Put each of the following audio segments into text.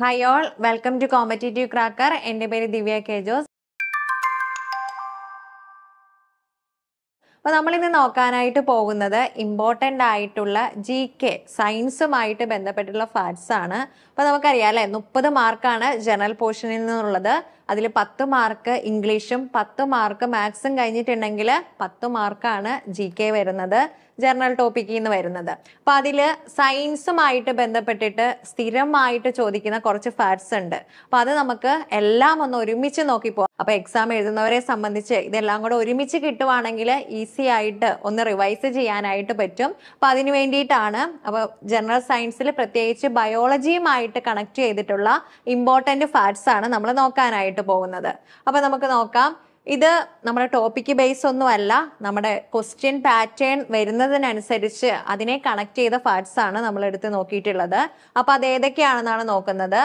hi all welcome to competitive cracker എൻ്റെ പേര് ദിവ്യ K Jose അപ്പോൾ നമ്മളിന്ന് നോക്കാനായിട്ട് പോകുന്നത് ഇമ്പോർട്ടൻ്റ് ആയിട്ടുള്ള ജി കെ സയൻസുമായിട്ട് ബന്ധപ്പെട്ടുള്ള ഫാക്ട്സ് ആണ് അപ്പോൾ നമുക്കറിയാം അല്ലേ മുപ്പത് മാർക്കാണ് ജനറൽ പോർഷനിൽ നിന്നുള്ളത് അതിൽ പത്ത് മാർക്ക് ഇംഗ്ലീഷും പത്ത് മാർക്ക് മാത്സും കഴിഞ്ഞിട്ടുണ്ടെങ്കിൽ പത്ത് മാർക്കാണ് ജി കെ വരുന്നത് ജനറൽ ടോപ്പിക്കിൽ നിന്ന് വരുന്നത് അപ്പം അതിൽ സയൻസുമായിട്ട് ബന്ധപ്പെട്ടിട്ട് സ്ഥിരമായിട്ട് ചോദിക്കുന്ന കുറച്ച് ഫാക്ട്സ് ഉണ്ട് അപ്പം അത് നമുക്ക് എല്ലാം ഒന്ന് ഒരുമിച്ച് നോക്കിപ്പോ അപ്പോൾ എക്സാം എഴുതുന്നവരെ സംബന്ധിച്ച് ഇതെല്ലാം കൂടെ ഒരുമിച്ച് കിട്ടുവാണെങ്കിൽ ഈസി ആയിട്ട് ഒന്ന് റിവൈസ് ചെയ്യാനായിട്ട് പറ്റും അപ്പം അതിന് വേണ്ടിയിട്ടാണ് അപ്പോൾ ജനറൽ സയൻസിൽ പ്രത്യേകിച്ച് ബയോളജിയുമായിട്ട് കണക്ട് ചെയ്തിട്ടുള്ള ഇമ്പോർട്ടന്റ് ഫാക്ട്സ് ആണ് നമ്മൾ നോക്കാനായിട്ട് ആയിട്ട് പോകുന്നത് അപ്പം നമുക്ക് നോക്കാം ഇത് നമ്മുടെ ടോപ്പിക്ക് ബേസ് ഒന്നുമല്ല നമ്മുടെ ക്വസ്റ്റ്യൻ പാറ്റേൺ വരുന്നതിനനുസരിച്ച് അതിനെ കണക്ട് ചെയ്ത ഫാറ്റ്സ് ആണ് നമ്മൾ എടുത്ത് നോക്കിയിട്ടുള്ളത് അപ്പൊ അത് ഏതൊക്കെയാണെന്നാണ് നോക്കുന്നത്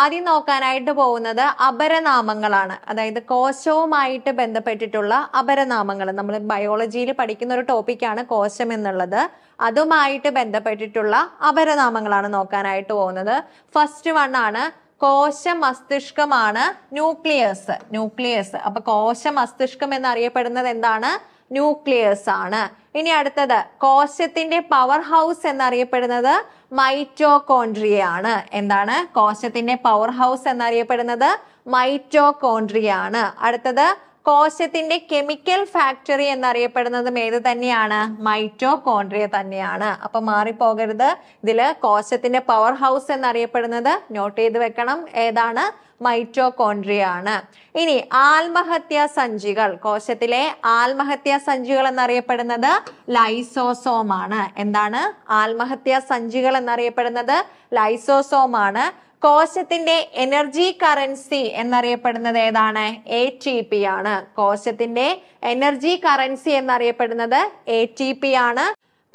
ആദ്യം നോക്കാനായിട്ട് പോകുന്നത് അപരനാമങ്ങളാണ് അതായത് കോശവുമായിട്ട് ബന്ധപ്പെട്ടിട്ടുള്ള അപരനാമങ്ങൾ നമ്മൾ ബയോളജിയിൽ പഠിക്കുന്ന ഒരു ടോപ്പിക്കാണ് കോശം എന്നുള്ളത് അതുമായിട്ട് ബന്ധപ്പെട്ടിട്ടുള്ള അപരനാമങ്ങളാണ് നോക്കാനായിട്ട് പോകുന്നത് ഫസ്റ്റ് വൺ ആണ് കോശ മസ്തിഷ്കമാണ് ന്യൂക്ലിയസ് ന്യൂക്ലിയസ് അപ്പൊ കോശ മസ്തിഷ്കം എന്നറിയപ്പെടുന്നത് എന്താണ് ന്യൂക്ലിയസ് ആണ് ഇനി അടുത്തത് കോശത്തിന്റെ പവർ ഹൗസ് എന്നറിയപ്പെടുന്നത് മൈറ്റോകോൺട്രിയ ആണ് എന്താണ് കോശത്തിന്റെ പവർ ഹൗസ് എന്നറിയപ്പെടുന്നത് മൈറ്റോകോൺട്രിയ ആണ് അടുത്തത് കോശത്തിന്റെ കെമിക്കൽ ഫാക്ടറി എന്നറിയപ്പെടുന്നതും ഏത് തന്നെയാണ് മൈറ്റോകോൺഡ്രിയ തന്നെയാണ് അപ്പൊ മാറിപ്പോകരുത് ഇതിൽ കോശത്തിന്റെ പവർ ഹൗസ് എന്നറിയപ്പെടുന്നത് നോട്ട് ചെയ്ത് വെക്കണം ഏതാണ് മൈറ്റോകോൺഡ്രിയ ആണ് ഇനി ആത്മഹത്യാ സഞ്ചികൾ കോശത്തിലെ ആത്മഹത്യാ സഞ്ചികൾ എന്നറിയപ്പെടുന്നത് ലൈസോസോം ആണ് എന്താണ് ആത്മഹത്യാ സഞ്ചികൾ എന്നറിയപ്പെടുന്നത് ലൈസോസോം ആണ് കോശത്തിന്റെ എനർജി കറൻസി എന്നറിയപ്പെടുന്നത് ഏതാണ് എ ടി പി ആണ് കോശത്തിന്റെ എനർജി കറൻസി എന്നറിയപ്പെടുന്നത് എ ടി പി ആണ്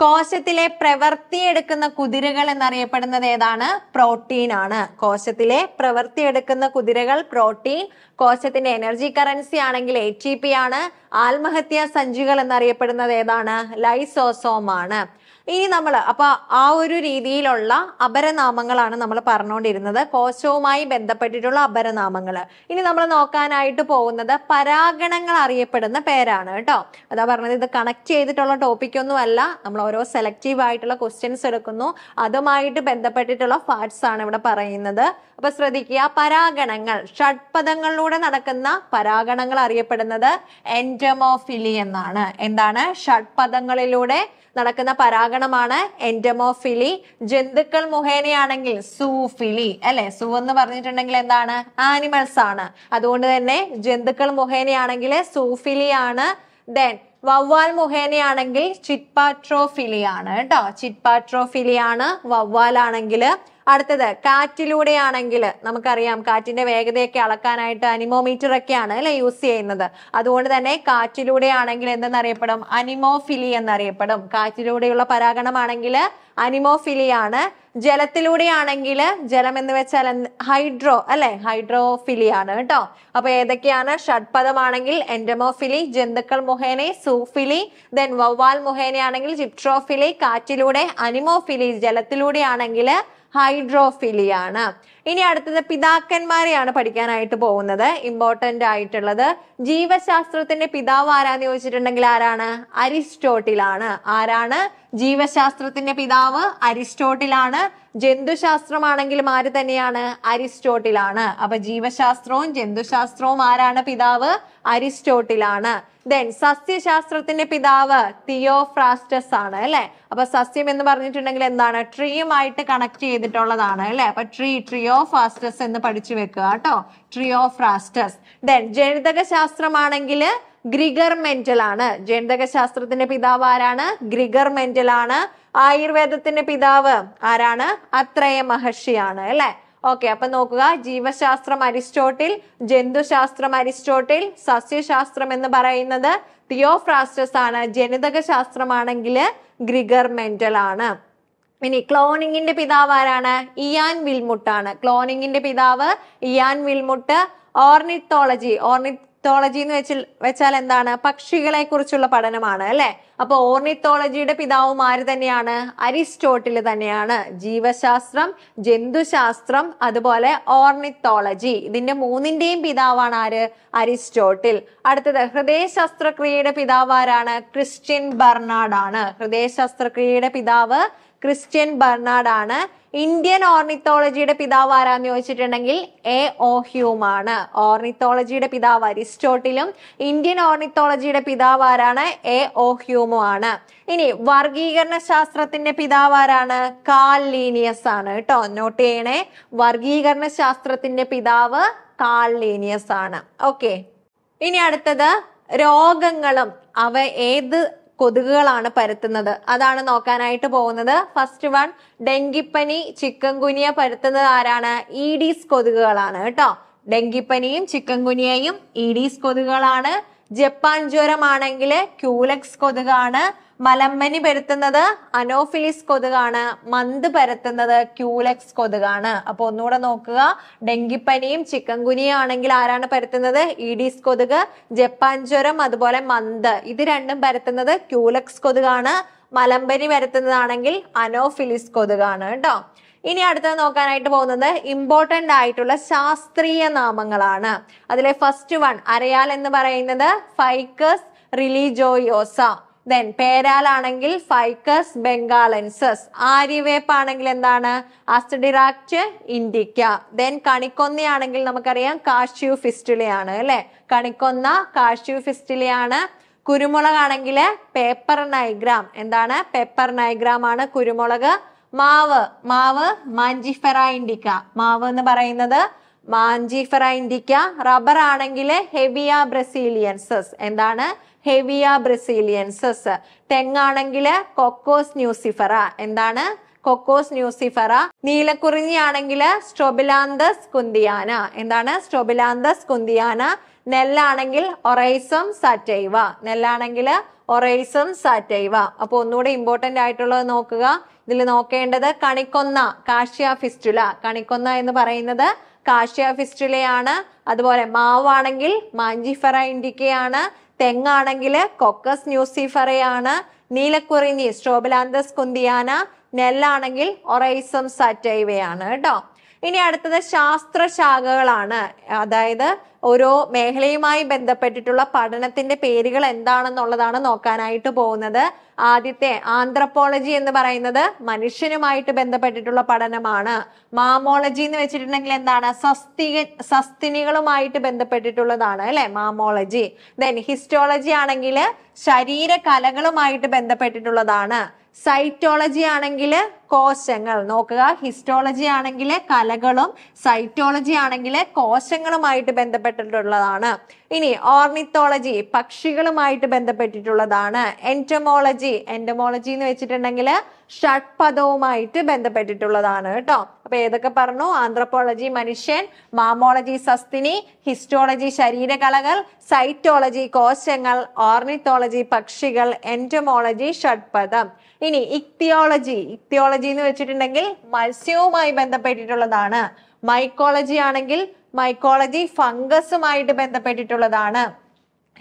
കോശത്തിലെ പ്രവൃത്തി എടുക്കുന്ന കുതിരകൾ എന്നറിയപ്പെടുന്നത് ഏതാണ് പ്രോട്ടീൻ ആണ് കോശത്തിലെ പ്രവൃത്തി എടുക്കുന്ന കുതിരകൾ പ്രോട്ടീൻ കോശത്തിന്റെ എനർജി കറൻസി ആണെങ്കിൽ എ ടി പി ആണ് ആത്മഹത്യാ സഞ്ചികൾ എന്നറിയപ്പെടുന്നത് ഏതാണ് ലൈസോസോം ആണ് ഇനി നമ്മൾ അപ്പോൾ ആ ഒരു രീതിയിലുള്ള അപരനാമങ്ങളാണ് നമ്മൾ പറഞ്ഞുകൊണ്ടിരുന്നത് കോശവുമായി ബന്ധപ്പെട്ടിട്ടുള്ള അപരനാമങ്ങൾ ഇനി നമ്മൾ നോക്കാനായിട്ട് പോകുന്നത് പരാഗണങ്ങൾ അറിയപ്പെടുന്ന പേരാണ് കേട്ടോ അതാ പറഞ്ഞത് ഇത് കണക്ട് ചെയ്തിട്ടുള്ള ടോപ്പിക് ഒന്നുമല്ല നമ്മൾ ഓരോ സെലക്റ്റീവ് ആയിട്ടുള്ള ക്വസ്റ്റ്യൻസ് എടുക്കുന്നു അതുമായിട്ട് ബന്ധപ്പെട്ടിട്ടുള്ള ഫാക്ട്സ് ആണ് ഇവിടെ പറയുന്നത് അപ്പൊ ശ്രദ്ധിക്കുക പരാഗണങ്ങൾ ഷഡ്പദങ്ങളിലൂടെ നടക്കുന്ന പരാഗണങ്ങൾ അറിയപ്പെടുന്നത് എൻഡമോഫിലി എന്നാണ് എന്താണ് ഷഡ്പദങ്ങളിലൂടെ നടക്കുന്ന പരാഗ വാഗണമാണ് എൻഡമോഫിലി ജന്തുക്കൾ മുഖേനയാണെങ്കിൽ സൂഫിലി അല്ലെ സൂ എന്ന് പറഞ്ഞിട്ടുണ്ടെങ്കിൽ എന്താണ് ആനിമൽസ് ആണ് അതുകൊണ്ട് തന്നെ ജന്തുക്കൾ മുഖേനയാണെങ്കിൽ സൂഫിലി ആണ് ദെൻ വവ്വാൽ മുഖേനയാണെങ്കിൽ ചിറ്റ്പാട്രോഫിലി ആണ് കേട്ടോ ചിറ്റ്പാട്രോഫിലി ആണ് വവ്വാലാണെങ്കിൽ അടുത്തത് കാറ്റിലൂടെയാണെങ്കിൽ നമുക്കറിയാം കാറ്റിന്റെ വേഗതയൊക്കെ അളക്കാനായിട്ട് അനിമോമീറ്റർ ഒക്കെയാണ് അല്ലെ യൂസ് ചെയ്യുന്നത് അതുകൊണ്ട് തന്നെ കാറ്റിലൂടെയാണെങ്കിൽ എന്തെന്നറിയപ്പെടും അനിമോഫിലി എന്നറിയപ്പെടും കാറ്റിലൂടെയുള്ള പരാഗണമാണെങ്കിൽ അനിമോഫിലി ആണ് ജലത്തിലൂടെയാണെങ്കിൽ ജലം എന്ന് വെച്ചാൽ ഹൈഡ്രോ അല്ലെ ഹൈഡ്രോഫിലി ആണ് കേട്ടോ അപ്പൊ ഏതൊക്കെയാണ് ഷഡ്പദമാണെങ്കിൽ എൻഡമോഫിലി ജന്തുക്കൾ മുഖേനെ സൂഫിലി ദെൻ വവ്വാൽ ആണെങ്കിൽ ജിപ്ട്രോഫിലി കാറ്റിലൂടെ അനിമോഫിലി ജലത്തിലൂടെയാണെങ്കിൽ ഹൈഡ്രോഫിലിയാണ് ഇനി അടുത്തത് പിതാക്കന്മാരെയാണ് പഠിക്കാനായിട്ട് പോകുന്നത് ഇമ്പോർട്ടന്റ് ആയിട്ടുള്ളത് ജീവശാസ്ത്രത്തിന്റെ പിതാവ് ആരാന്ന് ചോദിച്ചിട്ടുണ്ടെങ്കിൽ ആരാണ് അരിസ്റ്റോട്ടിലാണ് ആരാണ് ജീവശാസ്ത്രത്തിന്റെ പിതാവ് അരിസ്റ്റോട്ടിലാണ് ജന്തുശാസ്ത്രമാണെങ്കിലും ആര് തന്നെയാണ് അരിസ്റ്റോട്ടിലാണ് അപ്പൊ ജീവശാസ്ത്രവും ജന്തുശാസ്ത്രവും ആരാണ് പിതാവ് അരിസ്റ്റോട്ടിലാണ് ദെൻ സസ്യശാസ്ത്രത്തിന്റെ പിതാവ് തിയോഫ്രാസ്റ്റസ് ആണ് അല്ലെ അപ്പൊ സസ്യം എന്ന് പറഞ്ഞിട്ടുണ്ടെങ്കിൽ എന്താണ് ട്രീയുമായിട്ട് കണക്ട് ചെയ്തിട്ടുള്ളതാണ് അല്ലെ അപ്പൊ ട്രീ ട്രിയോഫാസ്റ്റസ് എന്ന് പഠിച്ചു വെക്കുക കേട്ടോ ട്രിയോഫ്രാസ്റ്റസ് ദെൻ ജനിതക ശാസ്ത്രമാണെങ്കിൽ ഗ്രിഗർ മെന്റൽ ആണ് ജനിതക ശാസ്ത്രത്തിന്റെ പിതാവ് ആരാണ് ഗ്രിഗർ മെന്റൽ ആണ് ആയുർവേദത്തിന്റെ പിതാവ് ആരാണ് അത്രയ മഹർഷിയാണ് അല്ലെ ഓക്കെ അപ്പൊ നോക്കുക ജീവശാസ്ത്രം അരിസ്റ്റോട്ടിൽ ജന്തുശാസ്ത്രം അരിസ്റ്റോട്ടിൽ സസ്യശാസ്ത്രം എന്ന് പറയുന്നത് തിയോഫ്രാസ്റ്റസ് ആണ് ജനിതക ശാസ്ത്രമാണെങ്കിൽ ഗ്രിഗർ മെന്റൽ ആണ് ഇനി ക്ലോണിങ്ങിന്റെ പിതാവ് ആരാണ് ഇയാൻ വിൽമുട്ടാണ് ക്ലോണിങ്ങിന്റെ പിതാവ് Ian Wilmut ornithology orni ornithology എന്ന് വെച്ചിൽ വെച്ചാൽ എന്താണ് പക്ഷികളെ കുറിച്ചുള്ള പഠനമാണ് അല്ലെ അപ്പൊ ഓർണിത്തോളജിയുടെ പിതാവും ആര് തന്നെയാണ് അരിസ്റ്റോട്ടിൽ തന്നെയാണ് ജീവശാസ്ത്രം ജന്തുശാസ്ത്രം അതുപോലെ ഓർണിത്തോളജി ഇതിന്റെ മൂന്നിന്റെയും പിതാവാണ് ആര് അരിസ്റ്റോട്ടിൽ അടുത്തത് ഹൃദയ ശസ്ത്രക്രിയയുടെ പിതാവ് ആരാണ് ക്രിസ്ത്യൻ ബർണാഡ് ആണ് ഹൃദയ ശസ്ത്രക്രിയയുടെ പിതാവ് ക്രിസ്ത്യൻ ബർണാഡ് ആണ് ഇന്ത്യൻ ഓർണിത്തോളജിയുടെ പിതാവ് ആരാന്ന് ചോദിച്ചിട്ടുണ്ടെങ്കിൽ എ ഒ ഹ്യൂം ആണ് ഓർണിത്തോളജിയുടെ പിതാവ് അരിസ്റ്റോട്ടിലും ഇന്ത്യൻ ഓർണിത്തോളജിയുടെ പിതാവ് ആരാണ് എ ഒ ഹ്യൂമും ആണ് ഇനി വർഗീകരണ ശാസ്ത്രത്തിന്റെ പിതാവ് ആരാണ് കാൽ ലീനിയസ് ആണ് കേട്ടോ നോട്ട് ചെയ്യണേ വർഗീകരണ ശാസ്ത്രത്തിന്റെ പിതാവ് കാൽ ലീനിയസ് ആണ് ഓക്കെ ഇനി അടുത്തത് രോഗങ്ങളും അവ ഏത് കൊതുകുകളാണ് പരത്തുന്നത് അതാണ് നോക്കാനായിട്ട് പോകുന്നത് ഫസ്റ്റ് വൺ ഡെങ്കിപ്പനി ചിക്കൻകുനിയ പരത്തുന്നത് ആരാണ് ഈഡീസ് e കൊതുകുകളാണ് കേട്ടോ ഡെങ്കിപ്പനിയും ചിക്കൻകുനിയയും ഗുനിയയും ഈഡീസ് e കൊതുകുകളാണ് ജപ്പാൻ ജ്വരമാണെങ്കിൽ ക്യൂലക്സ് കൊതുകാണ് മലമ്മനി പരത്തുന്നത് അനോഫിലിസ് കൊതുകാണ് മന്ത് പരത്തുന്നത് ക്യൂലെക്സ് കൊതുകാണ് അപ്പൊ ഒന്നുകൂടെ നോക്കുക ഡെങ്കിപ്പനിയും ചിക്കൻ ഗുനിയും ആണെങ്കിൽ ആരാണ് പരത്തുന്നത് ഇഡീസ് കൊതുക് ജപ്പാൻ ജ്വരം അതുപോലെ മന്ത് ഇത് രണ്ടും പരത്തുന്നത് ക്യൂലെക്സ് കൊതുകാണ് മലമ്പനി പരത്തുന്നതാണെങ്കിൽ അനോഫിലിസ് കൊതുകാണ് കേട്ടോ ഇനി അടുത്തത് നോക്കാനായിട്ട് പോകുന്നത് ഇമ്പോർട്ടൻ്റ് ആയിട്ടുള്ള ശാസ്ത്രീയ നാമങ്ങളാണ് അതിലെ ഫസ്റ്റ് വൺ അരയാൽ എന്ന് പറയുന്നത് ഫൈക്കസ് റിലിജോയോസ ദെൻ പേരാലാണെങ്കിൽ ഫൈക്കസ് ബംഗാളൻസസ് ആര്യവേപ്പാണെങ്കിൽ ആണെങ്കിൽ എന്താണ് അസ്റ്റഡിറാക്ച് ഇൻഡിക്ക ദെൻ കണിക്കൊന്നയാണെങ്കിൽ നമുക്കറിയാം കാഷ്യു ഫിസ്റ്റിലയാണ് അല്ലെ കണിക്കൊന്ന കാഷ്യു ഫിസ്റ്റിലയാണ് കുരുമുളകാണെങ്കിൽ പേപ്പർ നൈഗ്രാം എന്താണ് പെപ്പർ നൈഗ്രാം ആണ് കുരുമുളക് മാവ് മാവ് മാഞ്ചിഫെറ ഇൻഡിക്ക മാവ് എന്ന് പറയുന്നത് മാഞ്ചിഫെറ ഇൻഡിക്ക റബ്ബർ ആണെങ്കിൽ ഹെവിയ ബ്രസീലിയൻസസ് എന്താണ് ഹെവിയ ബ്രസീലിയൻസസ് തെങ്ങാണെങ്കിൽ കൊക്കോസ് ന്യൂസിഫറ എന്താണ് കൊക്കോസ് ന്യൂസിഫറ നീലക്കുറിഞ്ഞിയാണെങ്കിൽ സ്ട്രോബിലാന്തസ് കുന്തിയാന എന്താണ് സ്ട്രോബിലാന്തസ് കുന്തിയാന നെല്ലാണെങ്കിൽ ഒറൈസം സാറ്റൈവ നെല്ലാണെങ്കിൽ ഒറൈസം സാറ്റൈവ അപ്പോൾ ഒന്നുകൂടെ ഇമ്പോർട്ടന്റ് ആയിട്ടുള്ളത് നോക്കുക ഇതിൽ നോക്കേണ്ടത് കണിക്കൊന്ന കാഷ്യ ഫിസ്റ്റുല കണിക്കൊന്ന എന്ന് പറയുന്നത് കാഷ്യ ഫിസ്റ്റുലയാണ് അതുപോലെ മാവാണെങ്കിൽ മാഞ്ചിഫറ ഇൻഡിക്കയാണ് തെങ്ങാണെങ്കിൽ കൊക്കസ് ന്യൂസിഫറയാണ് നീലക്കുറിഞ്ഞി സ്ട്രോബിലാന്തസ് കുന്തിയാന നെല്ലാണെങ്കിൽ ഒറൈസം സാറ്റൈവയാണ് കേട്ടോ ഇനി അടുത്തത് ശാസ്ത്രശാഖകളാണ് അതായത് ഓരോ മേഖലയുമായി ബന്ധപ്പെട്ടിട്ടുള്ള പഠനത്തിന്റെ പേരുകൾ എന്താണെന്നുള്ളതാണ് നോക്കാനായിട്ട് പോകുന്നത് ആദ്യത്തെ ആന്ത്രപ്പോളജി എന്ന് പറയുന്നത് മനുഷ്യനുമായിട്ട് ബന്ധപ്പെട്ടിട്ടുള്ള പഠനമാണ് മാമോളജി എന്ന് വെച്ചിട്ടുണ്ടെങ്കിൽ എന്താണ് സസ്തിക സസ്തിനികളുമായിട്ട് ബന്ധപ്പെട്ടിട്ടുള്ളതാണ് അല്ലെ മാമോളജി ദെൻ ഹിസ്റ്റോളജി ആണെങ്കിൽ ശരീരകലകളുമായിട്ട് ബന്ധപ്പെട്ടിട്ടുള്ളതാണ് സൈറ്റോളജി ആണെങ്കിൽ കോശങ്ങൾ നോക്കുക ഹിസ്റ്റോളജി ആണെങ്കിൽ കലകളും സൈറ്റോളജി ആണെങ്കിൽ കോശങ്ങളുമായിട്ട് ബന്ധപ്പെട്ട ബന്ധപ്പെട്ടിട്ടുള്ളതാണ് ഇനി ഓർണിത്തോളജി പക്ഷികളുമായിട്ട് ബന്ധപ്പെട്ടിട്ടുള്ളതാണ് എൻറ്റമോളജി എൻറ്റമോളജി എന്ന് വെച്ചിട്ടുണ്ടെങ്കിൽ ഷഡ്പദവുമായിട്ട് ബന്ധപ്പെട്ടിട്ടുള്ളതാണ് കേട്ടോ അപ്പൊ ഏതൊക്കെ പറഞ്ഞു ആന്ത്രപ്പോളജി മനുഷ്യൻ മാമോളജി സസ്തിനി ഹിസ്റ്റോളജി ശരീരകലകൾ സൈറ്റോളജി കോശങ്ങൾ ഓർണിത്തോളജി പക്ഷികൾ എൻറ്റമോളജി ഷഡ്പദം ഇനി ഇക്തിയോളജി ഇക്തിയോളജി എന്ന് വെച്ചിട്ടുണ്ടെങ്കിൽ മത്സ്യവുമായി ബന്ധപ്പെട്ടിട്ടുള്ളതാണ് മൈക്കോളജി ആണെങ്കിൽ മൈക്കോളജി ഫംഗസുമായിട്ട് ബന്ധപ്പെട്ടിട്ടുള്ളതാണ്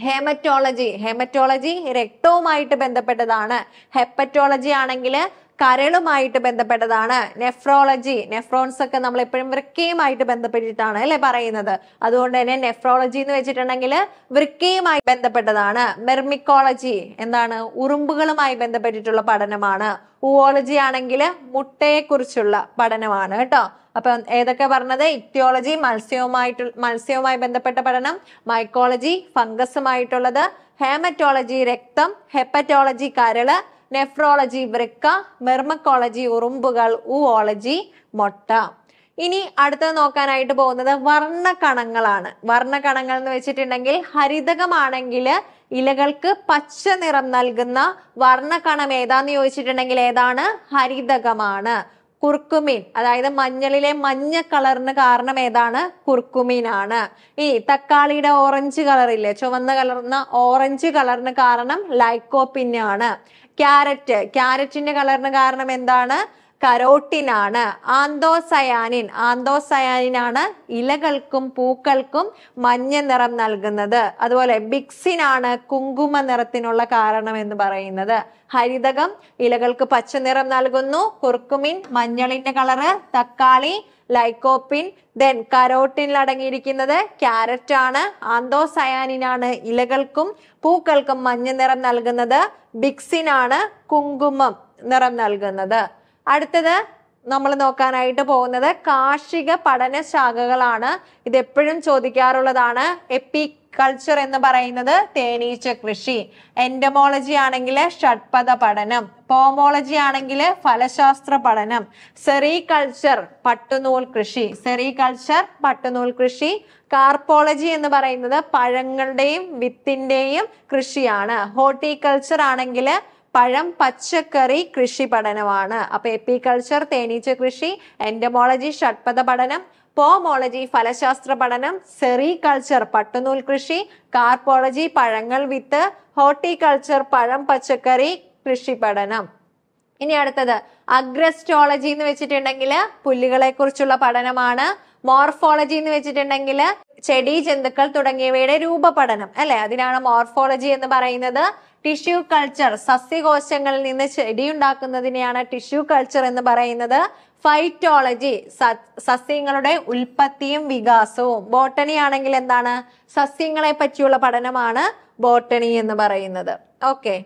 ഹെമറ്റോളജി ഹെമറ്റോളജി രക്തവുമായിട്ട് ബന്ധപ്പെട്ടതാണ് ഹെപ്പറ്റോളജി ആണെങ്കിൽ കരളുമായിട്ട് ബന്ധപ്പെട്ടതാണ് നെഫ്രോളജി നെഫ്രോൺസ് ഒക്കെ നമ്മൾ എപ്പോഴും വൃക്കയുമായിട്ട് ബന്ധപ്പെട്ടിട്ടാണ് അല്ലെ പറയുന്നത് അതുകൊണ്ട് തന്നെ നെഫ്രോളജി എന്ന് വെച്ചിട്ടുണ്ടെങ്കിൽ വൃക്കയുമായി ബന്ധപ്പെട്ടതാണ് മെർമിക്കോളജി എന്താണ് ഉറുമ്പുകളുമായി ബന്ധപ്പെട്ടിട്ടുള്ള പഠനമാണ് ഉവോളജി ആണെങ്കിൽ മുട്ടയെക്കുറിച്ചുള്ള പഠനമാണ് കേട്ടോ അപ്പൊ ഏതൊക്കെ പറഞ്ഞത് ഇക്തിയോളജി മത്സ്യവുമായിട്ട് മത്സ്യവുമായി ബന്ധപ്പെട്ട പഠനം മൈക്കോളജി ഫംഗസുമായിട്ടുള്ളത് ഹേമറ്റോളജി രക്തം ഹെപ്പറ്റോളജി കരള് നെഫ്രോളജി വൃക്ക മെർമക്കോളജി ഉറുമ്പുകൾ ഉവോളജി മൊട്ട ഇനി അടുത്തത് നോക്കാനായിട്ട് പോകുന്നത് വർണ്ണകണങ്ങളാണ് വർണ്ണകണങ്ങൾ എന്ന് വെച്ചിട്ടുണ്ടെങ്കിൽ ഹരിതകമാണെങ്കിൽ ഇലകൾക്ക് പച്ച നിറം നൽകുന്ന വർണ്ണകണം ഏതാന്ന് ചോദിച്ചിട്ടുണ്ടെങ്കിൽ ഏതാണ് ഹരിതകമാണ് കുർക്കുമീൻ അതായത് മഞ്ഞളിലെ മഞ്ഞ കളറിന് കാരണം ഏതാണ് കുർക്കുമീൻ ആണ് ഈ തക്കാളിയുടെ ഓറഞ്ച് കളറില്ലേ ചുവന്ന കലർന്ന ഓറഞ്ച് കളറിന് കാരണം ലൈക്കോപ്പിൻ ആണ് ക്യാരറ്റ് ക്യാരറ്റിന്റെ കളറിന് കാരണം എന്താണ് കരോട്ടിനാണ് ആന്തോസയാനിൻ ആന്തോസയാനിനാണ് ഇലകൾക്കും പൂക്കൾക്കും മഞ്ഞ നിറം നൽകുന്നത് അതുപോലെ ബിക്സിനാണ് കുങ്കുമ നിറത്തിനുള്ള കാരണം എന്ന് പറയുന്നത് ഹരിതകം ഇലകൾക്ക് പച്ച നിറം നൽകുന്നു കുർക്കുമിൻ മഞ്ഞളിന്റെ കളറ് തക്കാളി ലൈക്കോപ്പിൻ ദെൻ കരോട്ടിൻ അടങ്ങിയിരിക്കുന്നത് ക്യാരറ്റ് ആണ് ആന്തോസയാനിനാണ് ഇലകൾക്കും പൂക്കൾക്കും മഞ്ഞ നിറം നൽകുന്നത് ബിക്സിനാണ് കുങ്കുമം നിറം നൽകുന്നത് അടുത്തത് നമ്മൾ നോക്കാനായിട്ട് പോകുന്നത് കാർഷിക പഠന ശാഖകളാണ് ഇത് എപ്പോഴും ചോദിക്കാറുള്ളതാണ് എപ്പി കൾച്ചർ എന്ന് പറയുന്നത് തേനീച്ച കൃഷി എൻഡമോളജി ആണെങ്കിൽ ഷഡ്പഥ പഠനം പോമോളജി ആണെങ്കിൽ ഫലശാസ്ത്ര പഠനം സെറികൾച്ചർ പട്ടുനൂൽ കൃഷി സെറികൾച്ചർ പട്ടുനൂൽ കൃഷി കാർപോളജി എന്ന് പറയുന്നത് പഴങ്ങളുടെയും വിത്തിന്റെയും കൃഷിയാണ് ഹോർട്ടിക്കൾച്ചർ ആണെങ്കിൽ പഴം പച്ചക്കറി കൃഷി പഠനമാണ് അപ്പൊ എപ്പിക്കൾച്ചർ തേനീച്ച കൃഷി എൻഡമോളജി ഷഡ്പഥ പഠനം പോമോളജി ഫലശാസ്ത്ര പഠനം സെറികൾച്ചർ പട്ടുനൂൽ കൃഷി കാർപോളജി പഴങ്ങൾ വിത്ത് ഹോർട്ടിക്കൾച്ചർ പഴം പച്ചക്കറി കൃഷി പഠനം ഇനി അടുത്തത് അഗ്രസ്റ്റോളജി എന്ന് വെച്ചിട്ടുണ്ടെങ്കിൽ പുല്ലുകളെ കുറിച്ചുള്ള പഠനമാണ് മോർഫോളജി എന്ന് വെച്ചിട്ടുണ്ടെങ്കിൽ ചെടി ജന്തുക്കൾ തുടങ്ങിയവയുടെ രൂപപഠനം അല്ലെ അതിനാണ് മോർഫോളജി എന്ന് പറയുന്നത് ടിഷ്യൂ കൾച്ചർ സസ്യകോശങ്ങളിൽ നിന്ന് ചെടിയുണ്ടാക്കുന്നതിനെയാണ് ടിഷ്യൂ കൾച്ചർ എന്ന് പറയുന്നത് ഫൈറ്റോളജി സസ്യങ്ങളുടെ ഉൽപ്പത്തിയും വികാസവും ബോട്ടണി ആണെങ്കിൽ എന്താണ് സസ്യങ്ങളെ പറ്റിയുള്ള പഠനമാണ് ബോട്ടണി എന്ന് പറയുന്നത് ഓക്കെ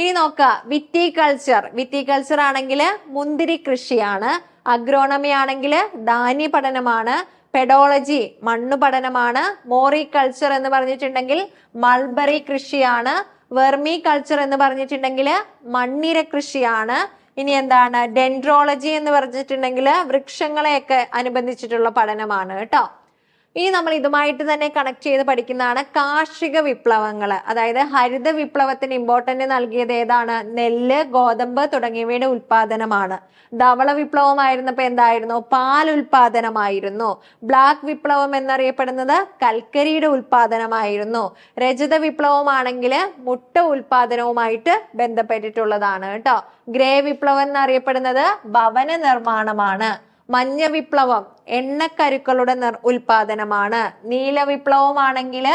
ഇനി നോക്ക വിറ്റി കൾച്ചർ വിറ്റി കൾച്ചർ ആണെങ്കിൽ മുന്തിരി കൃഷിയാണ് അഗ്രോണമി ആണെങ്കിൽ ധാന്യ പഠനമാണ് പെഡോളജി മണ്ണു പഠനമാണ് മോറി കൾച്ചർ എന്ന് പറഞ്ഞിട്ടുണ്ടെങ്കിൽ മൾബറി കൃഷിയാണ് വെർമി കൾച്ചർ എന്ന് പറഞ്ഞിട്ടുണ്ടെങ്കിൽ മണ്ണിര കൃഷിയാണ് ഇനി എന്താണ് ഡെൻഡ്രോളജി എന്ന് പറഞ്ഞിട്ടുണ്ടെങ്കിൽ വൃക്ഷങ്ങളെയൊക്കെ അനുബന്ധിച്ചിട്ടുള്ള പഠനമാണ് കേട്ടോ ഇനി നമ്മൾ ഇതുമായിട്ട് തന്നെ കണക്ട് ചെയ്ത് പഠിക്കുന്നതാണ് കാർഷിക വിപ്ലവങ്ങൾ അതായത് ഹരിത വിപ്ലവത്തിന് ഇമ്പോർട്ടൻ്റ് നൽകിയത് ഏതാണ് നെല്ല് ഗോതമ്പ് തുടങ്ങിയവയുടെ ഉൽപാദനമാണ് ധവള വിപ്ലവമായിരുന്നപ്പോൾ എന്തായിരുന്നു പാൽ ഉൽപാദനമായിരുന്നു ബ്ലാക്ക് വിപ്ലവം എന്നറിയപ്പെടുന്നത് കൽക്കരിയുടെ ഉൽപാദനമായിരുന്നു രജത വിപ്ലവമാണെങ്കിൽ മുട്ട ഉൽപാദനവുമായിട്ട് ബന്ധപ്പെട്ടിട്ടുള്ളതാണ് കേട്ടോ ഗ്രേ വിപ്ലവം എന്നറിയപ്പെടുന്നത് ഭവന നിർമ്മാണമാണ് മഞ്ഞ വിപ്ലവം എണ്ണക്കരുക്കളുടെ നിർ ഉൽപാദനമാണ് നീല വിപ്ലവമാണെങ്കിൽ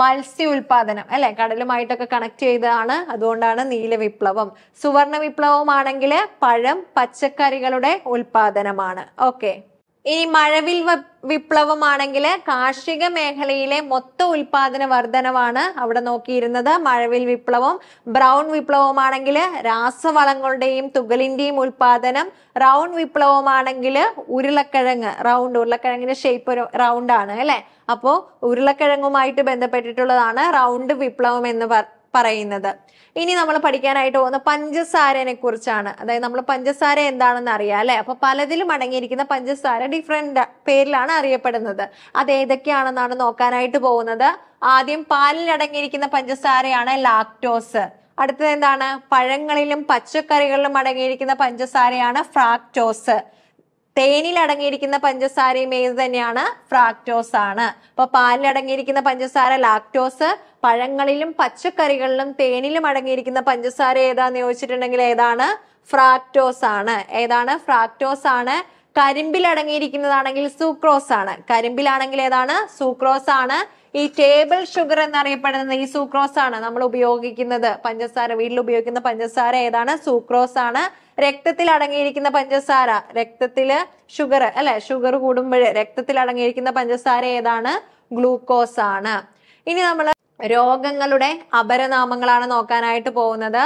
മത്സ്യ ഉൽപാദനം അല്ലെ കടലുമായിട്ടൊക്കെ കണക്ട് ചെയ്തതാണ് അതുകൊണ്ടാണ് നീല വിപ്ലവം സുവർണ വിപ്ലവമാണെങ്കിൽ പഴം പച്ചക്കറികളുടെ ഉൽപാദനമാണ് ഓക്കെ ഇനി മഴവിൽ വിപ്ലവമാണെങ്കിൽ കാർഷിക മേഖലയിലെ മൊത്ത ഉൽപാദന വർധനവാണ് അവിടെ നോക്കിയിരുന്നത് മഴവിൽ വിപ്ലവം ബ്രൗൺ വിപ്ലവമാണെങ്കിൽ രാസവളങ്ങളുടെയും തുകലിന്റെയും ഉൽപാദനം റൗണ്ട് വിപ്ലവമാണെങ്കിൽ ഉരുളക്കിഴങ്ങ് റൗണ്ട് ഉരുളക്കിഴങ്ങിന്റെ ഷേപ്പ് ഒരു റൗണ്ട് ആണ് അല്ലെ അപ്പോ ഉരുളക്കിഴങ്ങുമായിട്ട് ബന്ധപ്പെട്ടിട്ടുള്ളതാണ് റൗണ്ട് വിപ്ലവം എന്ന് പറ പറയുന്നത് ഇനി നമ്മൾ പഠിക്കാനായിട്ട് പോകുന്ന പഞ്ചസാരനെ കുറിച്ചാണ് അതായത് നമ്മൾ പഞ്ചസാര എന്താണെന്ന് അറിയാം അല്ലെ അപ്പൊ പലതിലും അടങ്ങിയിരിക്കുന്ന പഞ്ചസാര ഡിഫറെന്റ് പേരിലാണ് അറിയപ്പെടുന്നത് അത് ഏതൊക്കെയാണെന്നാണ് നോക്കാനായിട്ട് പോകുന്നത് ആദ്യം പാലിൽ അടങ്ങിയിരിക്കുന്ന പഞ്ചസാരയാണ് ലാക്ടോസ് അടുത്തത് എന്താണ് പഴങ്ങളിലും പച്ചക്കറികളിലും അടങ്ങിയിരിക്കുന്ന പഞ്ചസാരയാണ് ഫ്രാക്ടോസ് തേനിൽ അടങ്ങിയിരിക്കുന്ന പഞ്ചസാരയും ഏത് തന്നെയാണ് ഫ്രാക്ടോസ് ആണ് അപ്പൊ പാലിൽ അടങ്ങിയിരിക്കുന്ന പഞ്ചസാര ലാക്ടോസ് പഴങ്ങളിലും പച്ചക്കറികളിലും തേനിലും അടങ്ങിയിരിക്കുന്ന പഞ്ചസാര ഏതാന്ന് ചോദിച്ചിട്ടുണ്ടെങ്കിൽ ഏതാണ് ഫ്രാക്ടോസ് ആണ് ഏതാണ് ഫ്രാക്ടോസ് ആണ് കരിമ്പിൽ അടങ്ങിയിരിക്കുന്നതാണെങ്കിൽ സൂക്രോസ് ആണ് കരിമ്പിലാണെങ്കിൽ ഏതാണ് സൂക്രോസ് ആണ് ഈ ടേബിൾ ഷുഗർ എന്നറിയപ്പെടുന്നത് ഈ സൂക്രോസ് ആണ് നമ്മൾ ഉപയോഗിക്കുന്നത് പഞ്ചസാര വീട്ടിൽ ഉപയോഗിക്കുന്ന പഞ്ചസാര ഏതാണ് സൂക്രോസ് ആണ് രക്തത്തിൽ അടങ്ങിയിരിക്കുന്ന പഞ്ചസാര രക്തത്തില് ഷുഗർ അല്ലെ ഷുഗർ കൂടുമ്പോൾ രക്തത്തിൽ അടങ്ങിയിരിക്കുന്ന പഞ്ചസാര ഏതാണ് ഗ്ലൂക്കോസ് ആണ് ഇനി നമ്മൾ രോഗങ്ങളുടെ അപരനാമങ്ങളാണ് നോക്കാനായിട്ട് പോകുന്നത്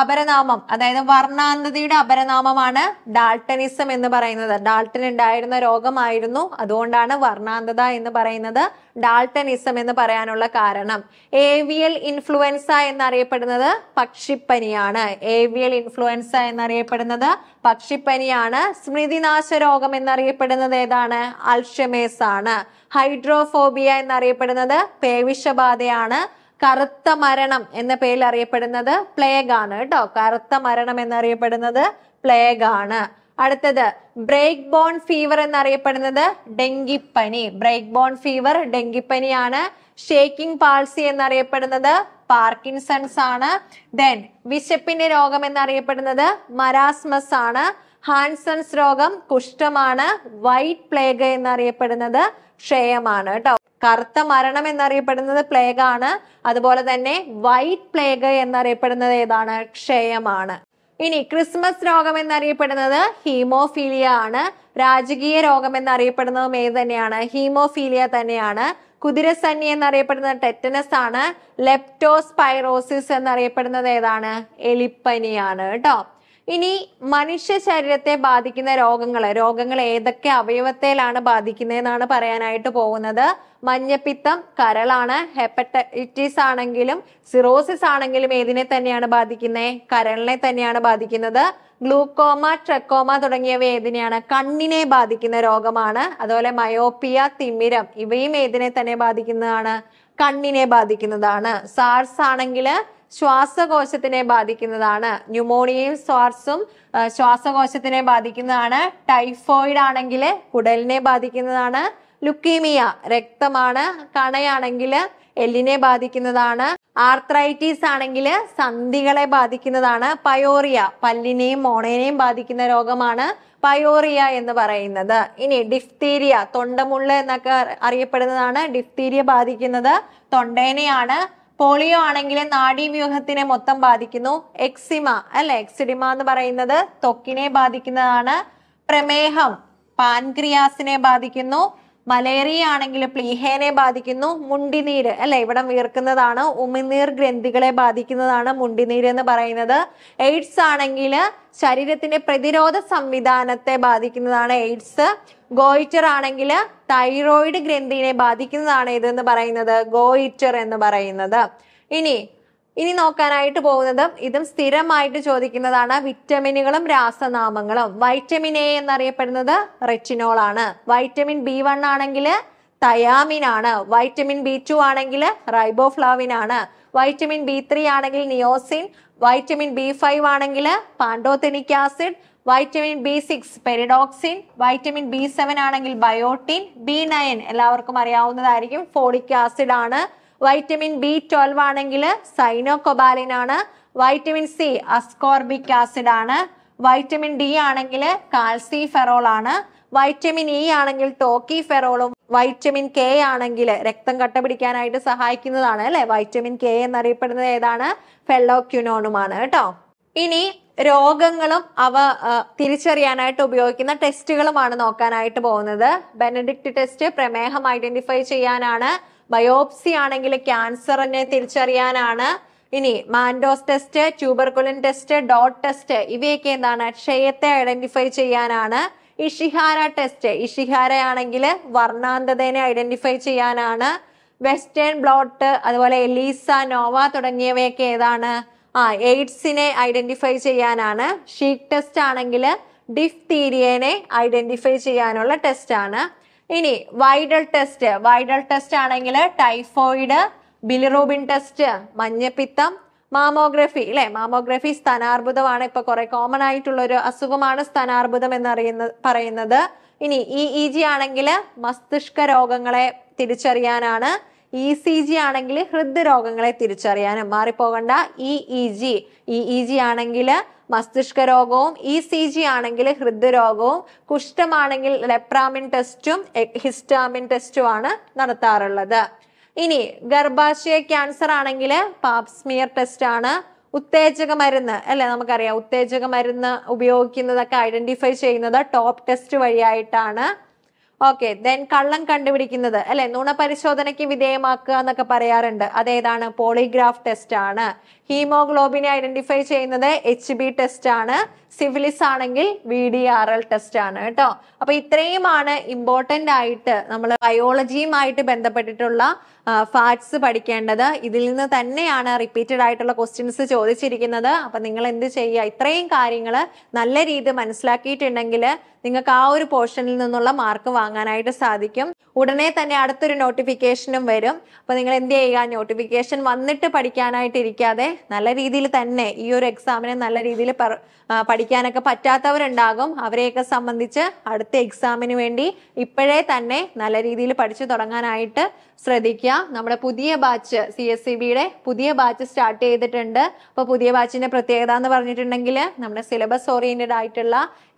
അപരനാമം അതായത് വർണ്ണാന്തതയുടെ അപരനാമമാണ് ഡാൾട്ടനിസം എന്ന് പറയുന്നത് ഡാൾട്ടൻ ഉണ്ടായിരുന്ന രോഗമായിരുന്നു അതുകൊണ്ടാണ് വർണ്ണാന്തത എന്ന് പറയുന്നത് ഡാൾട്ടനിസം എന്ന് പറയാനുള്ള കാരണം ഏവിയൽ ഇൻഫ്ലുവൻസ എന്നറിയപ്പെടുന്നത് പക്ഷിപ്പനിയാണ് ഏവിയൽ ഇൻഫ്ലുവൻസ എന്നറിയപ്പെടുന്നത് പക്ഷിപ്പനിയാണ് സ്മൃതിനാശ രോഗം എന്നറിയപ്പെടുന്നത് ഏതാണ് അൾഷമേസ് ആണ് ഹൈഡ്രോഫോബിയ എന്നറിയപ്പെടുന്നത് പേവിഷബാധയാണ് കറുത്ത മരണം എന്ന പേരിൽ അറിയപ്പെടുന്നത് പ്ലേഗ് ആണ് കേട്ടോ കറുത്ത മരണം എന്നറിയപ്പെടുന്നത് പ്ലേഗ് ആണ് അടുത്തത് ബ്രേക്ക് ബോൺ ഫീവർ എന്നറിയപ്പെടുന്നത് ഡെങ്കിപ്പനി ബ്രേക്ക് ബോൺ ഫീവർ ഡെങ്കിപ്പനിയാണ് ഷേക്കിംഗ് പാൾസി എന്നറിയപ്പെടുന്നത് പാർക്കിൻസൺസ് ആണ് ദെൻ വിശപ്പിന്റെ രോഗം എന്നറിയപ്പെടുന്നത് മരാസ്മസ് ആണ് ഹാൻസൺസ് രോഗം കുഷ്ഠമാണ് വൈറ്റ് പ്ലേഗ് എന്നറിയപ്പെടുന്നത് ക്ഷയമാണ് കേട്ടോ കറുത്ത മരണം എന്നറിയപ്പെടുന്നത് പ്ലേഗ് ആണ് അതുപോലെ തന്നെ വൈറ്റ് പ്ലേഗ് എന്നറിയപ്പെടുന്നത് ഏതാണ് ക്ഷയമാണ് ഇനി ക്രിസ്മസ് രോഗം എന്നറിയപ്പെടുന്നത് ഹീമോഫീലിയ ആണ് രാജകീയ രോഗം എന്നറിയപ്പെടുന്നതും ഏത് തന്നെയാണ് ഹീമോഫീലിയ തന്നെയാണ് കുതിരസന്നി എന്നറിയപ്പെടുന്നത് ടെറ്റനസ് ആണ് ലെപ്റ്റോസ്പൈറോസിസ് എന്നറിയപ്പെടുന്നത് ഏതാണ് എലിപ്പനിയാണ് കേട്ടോ ഇനി മനുഷ്യ ശരീരത്തെ ബാധിക്കുന്ന രോഗങ്ങൾ രോഗങ്ങൾ ഏതൊക്കെ അവയവത്തിലാണ് ബാധിക്കുന്നതെന്നാണ് പറയാനായിട്ട് പോകുന്നത് മഞ്ഞപ്പിത്തം കരളാണ് ഹെപ്പറ്റൈറ്റിസ് ആണെങ്കിലും സിറോസിസ് ആണെങ്കിലും ഏതിനെ തന്നെയാണ് ബാധിക്കുന്നത് കരളിനെ തന്നെയാണ് ബാധിക്കുന്നത് ഗ്ലൂക്കോമ ട്രക്കോമ തുടങ്ങിയവ ഏതിനെയാണ് കണ്ണിനെ ബാധിക്കുന്ന രോഗമാണ് അതുപോലെ മയോപ്പിയ തിമിരം ഇവയും ഏതിനെ തന്നെ ബാധിക്കുന്നതാണ് കണ്ണിനെ ബാധിക്കുന്നതാണ് സാർസ് ആണെങ്കിൽ ശ്വാസകോശത്തിനെ ബാധിക്കുന്നതാണ് ന്യൂമോണിയയും സ്വാർസും ശ്വാസകോശത്തിനെ ബാധിക്കുന്നതാണ് ടൈഫോയിഡ് ആണെങ്കിൽ കുടലിനെ ബാധിക്കുന്നതാണ് ലുക്കീമിയ രക്തമാണ് കണയാണെങ്കിൽ എല്ലിനെ ബാധിക്കുന്നതാണ് ആർത്രൈറ്റീസ് ആണെങ്കിൽ സന്ധികളെ ബാധിക്കുന്നതാണ് പയോറിയ പല്ലിനെയും മോണേനെയും ബാധിക്കുന്ന രോഗമാണ് പയോറിയ എന്ന് പറയുന്നത് ഇനി ഡിഫ്തീരിയ തൊണ്ടമുള്ള എന്നൊക്കെ അറിയപ്പെടുന്നതാണ് ഡിഫ്തീരിയ ബാധിക്കുന്നത് തൊണ്ടേനെയാണ് പോളിയോ ആണെങ്കിൽ നാഡീവ്യൂഹത്തിനെ മൊത്തം ബാധിക്കുന്നു എക്സിമ അല്ലെ എക്സിഡിമ എന്ന് പറയുന്നത് തൊക്കിനെ ബാധിക്കുന്നതാണ് പ്രമേഹം പാൻക്രിയാസിനെ ബാധിക്കുന്നു മലേറിയ ആണെങ്കിൽ പ്ലീഹേനെ ബാധിക്കുന്നു മുണ്ടിനീര് അല്ലെ ഇവിടെ വീർക്കുന്നതാണ് ഉമിനീർ ഗ്രന്ഥികളെ ബാധിക്കുന്നതാണ് മുണ്ടിനീര് എന്ന് പറയുന്നത് എയ്ഡ്സ് ആണെങ്കിൽ ശരീരത്തിന്റെ പ്രതിരോധ സംവിധാനത്തെ ബാധിക്കുന്നതാണ് എയ്ഡ്സ് ഗോയിറ്റർ ആണെങ്കിൽ തൈറോയിഡ് ഗ്രന്ഥിനെ ബാധിക്കുന്നതാണ് ഇതെന്ന് പറയുന്നത് ഗോയിറ്റർ എന്ന് പറയുന്നത് ഇനി ഇനി നോക്കാനായിട്ട് പോകുന്നത് ഇതും സ്ഥിരമായിട്ട് ചോദിക്കുന്നതാണ് വിറ്റമിനുകളും രാസനാമങ്ങളും വൈറ്റമിൻ എ എന്നറിയപ്പെടുന്നത് റെറ്റിനോൾ ആണ് വൈറ്റമിൻ ബി വൺ ആണെങ്കിൽ തയാമിൻ ആണ് വൈറ്റമിൻ ബി ടു ആണെങ്കിൽ റൈബോഫ്ലാവിൻ ആണ് വൈറ്റമിൻ ബി ത്രീ ആണെങ്കിൽ നിയോസിൻ വൈറ്റമിൻ ബി ഫൈവ് ആണെങ്കിൽ pantothenic acid vitamin B six pyridoxine vitamin B seven ആണെങ്കിൽ ബയോട്ടിൻ ബി നയൻ എല്ലാവർക്കും അറിയാവുന്നതായിരിക്കും ഫോളിക് ആസിഡ് ആണ് വൈറ്റമിൻ ബി ട്വൽവ് ആണെങ്കിൽ സൈനോകൊബാലിൻ ആണ് വൈറ്റമിൻ സി അസ്കോർബിക് ആസിഡ് ആണ് വൈറ്റമിൻ ഡി e ആണെങ്കിൽ കാൽസി ഫെറോൾ ആണ് വൈറ്റമിൻ ഇ ആണെങ്കിൽ ടോക്കി ഫെറോളും വൈറ്റമിൻ കെ ആണെങ്കിൽ രക്തം കട്ട പിടിക്കാനായിട്ട് സഹായിക്കുന്നതാണ് അല്ലെ വൈറ്റമിൻ കെ എന്നറിയപ്പെടുന്നത് ഏതാണ് ഫെല്ലോക്യുനോണുമാണ് കേട്ടോ ഇനി രോഗങ്ങളും അവ തിരിച്ചറിയാനായിട്ട് ഉപയോഗിക്കുന്ന ടെസ്റ്റുകളുമാണ് നോക്കാനായിട്ട് പോകുന്നത് ബെനഡിക്ട് ടെസ്റ്റ് പ്രമേഹം ഐഡന്റിഫൈ ചെയ്യാനാണ് ബയോപ്സി ആണെങ്കിൽ ക്യാൻസറിനെ തിരിച്ചറിയാനാണ് ഇനി Mantoux test tuberculin test dot test ഇവയൊക്കെ എന്താണ് ക്ഷയത്തെ ഐഡന്റിഫൈ ചെയ്യാനാണ് ഇഷിഹാര ടെസ്റ്റ് ഇഷിഹാര ആണെങ്കിൽ വർണ്ണാന്തതനെ ഐഡന്റിഫൈ ചെയ്യാനാണ് വെസ്റ്റേൺ ബ്ലോട്ട് അതുപോലെ എലീസ നോവ തുടങ്ങിയവയൊക്കെ ഏതാണ് ആ എയ്ഡ്സിനെ ഐഡന്റിഫൈ ചെയ്യാനാണ് ഷീക്ക് ടെസ്റ്റ് ആണെങ്കിൽ ഡിഫ്തീരിയനെ ഐഡന്റിഫൈ ചെയ്യാനുള്ള ടെസ്റ്റ് ആണ് ഇനി വൈഡൽ ടെസ്റ്റ് വൈഡൽ ടെസ്റ്റ് ആണെങ്കിൽ ടൈഫോയിഡ് ബിലിറോബിൻ ടെസ്റ്റ് മഞ്ഞപ്പിത്തം മാമോഗ്രഫി അല്ലെ മാമോഗ്രഫി സ്ഥാനാർബുദമാണ് ഇപ്പൊ കുറെ കോമൺ ആയിട്ടുള്ള ഒരു അസുഖമാണ് സ്ഥാനാർബുദം എന്നറിയുന്ന പറയുന്നത് ഇനി ഇ ഇ ജി ആണെങ്കിൽ മസ്തിഷ്ക രോഗങ്ങളെ തിരിച്ചറിയാനാണ് ഇ സി ജി ആണെങ്കിൽ ഹൃദ്രോഗങ്ങളെ തിരിച്ചറിയാനും മാറിപ്പോകണ്ട E E G E E G ആണെങ്കിൽ മസ്തിഷ്ക രോഗവും ഇ സി ജി ആണെങ്കിൽ ഹൃദ്രോഗവും കുഷ്ഠമാണെങ്കിൽ ലെപ്രാമിൻ ടെസ്റ്റും ഹിസ്റ്റാമിൻ ടെസ്റ്റുമാണ് നടത്താറുള്ളത് ഇനി ഗർഭാശയ ക്യാൻസർ ആണെങ്കിൽ പാപ്സ്മിയർ ടെസ്റ്റ് ആണ് ഉത്തേജക മരുന്ന് അല്ലെ നമുക്കറിയാം ഉത്തേജക മരുന്ന് ഉപയോഗിക്കുന്നതൊക്കെ ഐഡന്റിഫൈ ചെയ്യുന്നത് ടോപ്പ് ടെസ്റ്റ് വഴിയായിട്ടാണ് ഓക്കെ ദെൻ കള്ളം കണ്ടുപിടിക്കുന്നത് അല്ലെ നുണ പരിശോധനയ്ക്ക് വിധേയമാക്കുക എന്നൊക്കെ പറയാറുണ്ട് അതേതാണ് പോളിഗ്രാഫ് ടെസ്റ്റ് ആണ് ഹീമോഗ്ലോബിനെ ഐഡന്റിഫൈ ചെയ്യുന്നത് എച്ച് ബി ടെസ്റ്റ് ആണ് സിവിലിസ് ആണെങ്കിൽ V D R L test ആണ് കേട്ടോ അപ്പൊ ഇത്രയുമാണ് ഇമ്പോർട്ടന്റ് ആയിട്ട് നമ്മൾ ബയോളജിയുമായിട്ട് ബന്ധപ്പെട്ടിട്ടുള്ള ഫാക്ട്സ് പഠിക്കേണ്ടത് ഇതിൽ നിന്ന് തന്നെയാണ് റിപ്പീറ്റഡ് ആയിട്ടുള്ള ക്വസ്റ്റ്യൻസ് ചോദിച്ചിരിക്കുന്നത് അപ്പൊ നിങ്ങൾ എന്ത് ചെയ്യുക ഇത്രയും കാര്യങ്ങൾ നല്ല രീതിയിൽ മനസ്സിലാക്കിയിട്ടുണ്ടെങ്കിൽ നിങ്ങൾക്ക് ആ ഒരു പോർഷനിൽ നിന്നുള്ള മാർക്ക് വാങ്ങാനായിട്ട് സാധിക്കും ഉടനെ തന്നെ അടുത്തൊരു നോട്ടിഫിക്കേഷനും വരും അപ്പൊ നിങ്ങൾ എന്ത് ചെയ്യുക നോട്ടിഫിക്കേഷൻ വന്നിട്ട് പഠിക്കാനായിട്ട് ഇരിക്കാതെ നല്ല രീതിയിൽ തന്നെ ഈ ഒരു എക്സാമിനെ നല്ല രീതിയിൽ പഠിക്കാനൊക്കെ പറ്റാത്തവരുണ്ടാകും അവരെയൊക്കെ സംബന്ധിച്ച് അടുത്ത എക്സാമിന് വേണ്ടി ഇപ്പോഴേ തന്നെ നല്ല രീതിയിൽ പഠിച്ചു തുടങ്ങാനായിട്ട് ശ്രദ്ധിക്കുക നമ്മുടെ പുതിയ ബാച്ച് സി എസ് സി ബിയുടെ പുതിയ ബാച്ച് സ്റ്റാർട്ട് ചെയ്തിട്ടുണ്ട് അപ്പോൾ പുതിയ ബാച്ചിന്റെ പ്രത്യേകത എന്ന് പറഞ്ഞിട്ടുണ്ടെങ്കിൽ നമ്മുടെ സിലബസ് ഓറിയന്റഡ് ആയിട്ടുള്ള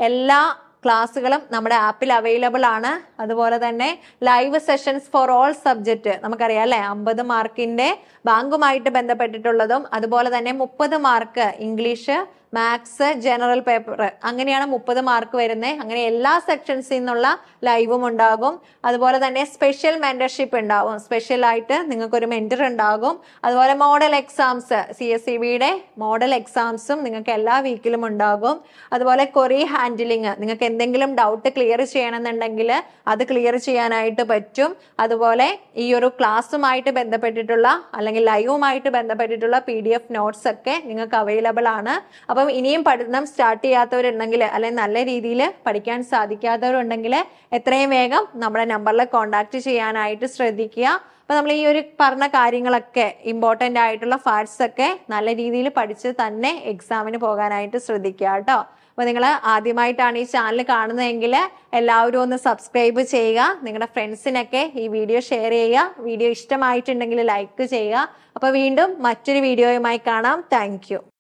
എല്ലാ ക്ലാസ്സുകളും നമ്മുടെ ആപ്പിൽ അവൈലബിൾ ആണ് അതുപോലെ തന്നെ live sessions for all subject നമുക്കറിയാം അല്ലെ അമ്പത് മാർക്കിന്റെ ബാങ്കുമായിട്ട് ബന്ധപ്പെട്ടിട്ടുള്ളതും അതുപോലെ തന്നെ മുപ്പത് mark English maths general paper അങ്ങനെയാണ് മുപ്പത് മാർക്ക് വരുന്നത് അങ്ങനെ എല്ലാ സെക്ഷൻസിൽ നിന്നുള്ള ലൈവും ഉണ്ടാകും അതുപോലെ തന്നെ സ്പെഷ്യൽ ഉണ്ടാകും സ്പെഷ്യൽ സ്പെഷ്യലായിട്ട് നിങ്ങൾക്കൊരു മെൻറ്റർ ഉണ്ടാകും അതുപോലെ model exams C S C ബിയുടെ മോഡൽ എക്സാംസും നിങ്ങൾക്ക് എല്ലാ വീക്കിലും ഉണ്ടാകും അതുപോലെ കൊറി ഹാൻഡിലിംഗ് നിങ്ങൾക്ക് എന്തെങ്കിലും ഡൗട്ട് ക്ലിയർ ചെയ്യണമെന്നുണ്ടെങ്കിൽ അത് ക്ലിയർ ചെയ്യാനായിട്ട് പറ്റും അതുപോലെ ഈ ഒരു ക്ലാസ്സുമായിട്ട് ബന്ധപ്പെട്ടിട്ടുള്ള അല്ലെങ്കിൽ ലൈവുമായിട്ട് ബന്ധപ്പെട്ടിട്ടുള്ള പി ഡി എഫ് നോട്ട്സ് ഒക്കെ നിങ്ങൾക്ക് അവൈലബിൾ ആണ് അപ്പം ഇനിയും പഠനം സ്റ്റാർട്ട് ചെയ്യാത്തവരുണ്ടെങ്കിൽ അല്ലെങ്കിൽ നല്ല രീതിയിൽ പഠിക്കാൻ സാധിക്കാത്തവരുണ്ടെങ്കിൽ എത്രയും വേഗം നമ്മുടെ നമ്പറിൽ കോണ്ടാക്ട് ചെയ്യാനായിട്ട് ശ്രദ്ധിക്കുക അപ്പം നമ്മൾ ഈ ഒരു പറഞ്ഞ കാര്യങ്ങളൊക്കെ ഇമ്പോർട്ടൻ്റ് ആയിട്ടുള്ള ഫാക്ട്സ് ഒക്കെ നല്ല രീതിയിൽ പഠിച്ച് തന്നെ എക്സാമിന് പോകാനായിട്ട് ശ്രദ്ധിക്കുക കേട്ടോ അപ്പോൾ നിങ്ങൾ ആദ്യമായിട്ടാണ് ഈ ചാനൽ കാണുന്നതെങ്കിൽ എല്ലാവരും ഒന്ന് സബ്സ്ക്രൈബ് ചെയ്യുക നിങ്ങളുടെ ഫ്രണ്ട്സിനൊക്കെ ഈ വീഡിയോ ഷെയർ ചെയ്യുക വീഡിയോ ഇഷ്ടമായിട്ടുണ്ടെങ്കിൽ ലൈക്ക് ചെയ്യുക അപ്പോൾ വീണ്ടും മറ്റൊരു വീഡിയോയുമായി കാണാം താങ്ക്